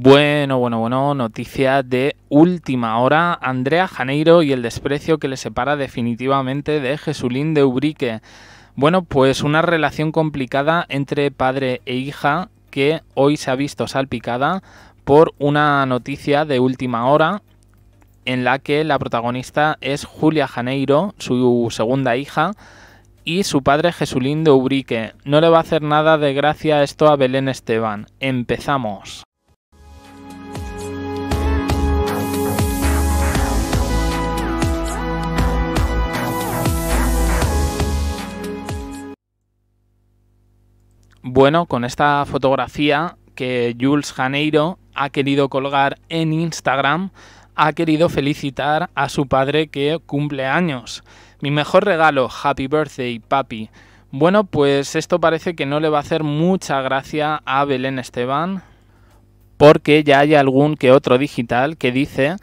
Bueno, bueno, bueno, noticia de última hora. Andrea Janeiro y el desprecio que le separa definitivamente de Jesulín de Ubrique. Bueno, pues una relación complicada entre padre e hija que hoy se ha visto salpicada por una noticia de última hora en la que la protagonista es Julia Janeiro, su segunda hija, y su padre Jesulín de Ubrique. No le va a hacer nada de gracia esto a Belén Esteban. Empezamos. Bueno, con esta fotografía que Jules Janeiro ha querido colgar en Instagram, ha querido felicitar a su padre que cumple años. Mi mejor regalo, Happy Birthday, papi. Bueno, pues esto parece que no le va a hacer mucha gracia a Belén Esteban, porque ya hay algún que otro digital que dice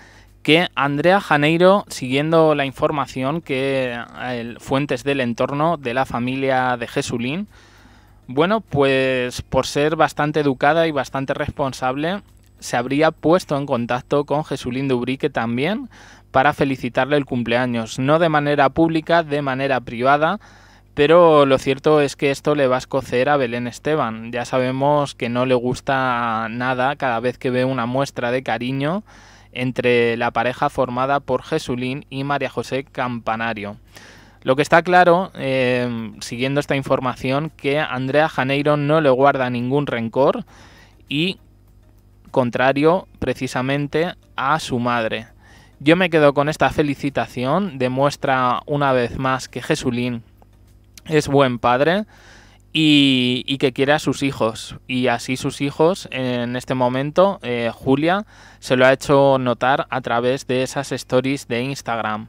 que Andrea Janeiro, siguiendo la información que eh, fuentes del entorno de la familia de Jesulín, bueno, pues por ser bastante educada y bastante responsable, se habría puesto en contacto con Jesulín Dubrique también para felicitarle el cumpleaños, no de manera pública, de manera privada, pero lo cierto es que esto le va a escocer a Belén Esteban. Ya sabemos que no le gusta nada cada vez que ve una muestra de cariño entre la pareja formada por Jesulín y María José Campanario. Lo que está claro, em, siguiendo esta información, que Andrea Janeiro no le guarda ningún rencor y contrario precisamente a su madre. Yo me quedo con esta felicitación, demuestra una vez más que Jesulín es buen padre y, que quiere a sus hijos. Y así sus hijos, en este momento, eh, Julia se lo ha hecho notar a través de esas stories de Instagram.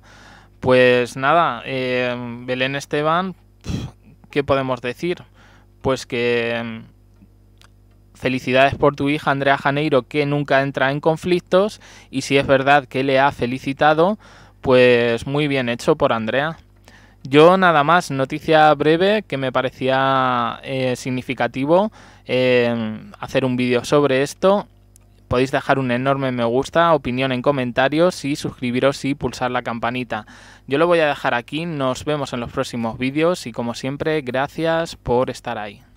Pues nada, em, Belén Esteban, ¿qué podemos decir? Pues que em, felicidades por tu hija Andrea Janeiro, que nunca entra en conflictos, y si es verdad que le ha felicitado, pues muy bien hecho por Andrea. Yo nada más, noticia breve que me parecía eh, significativo em, hacer un vídeo sobre esto Podéis dejar un enorme me gusta, opinión en comentarios y suscribiros y pulsar la campanita. Yo lo voy a dejar aquí, nos vemos en los próximos vídeos y como siempre, gracias por estar ahí.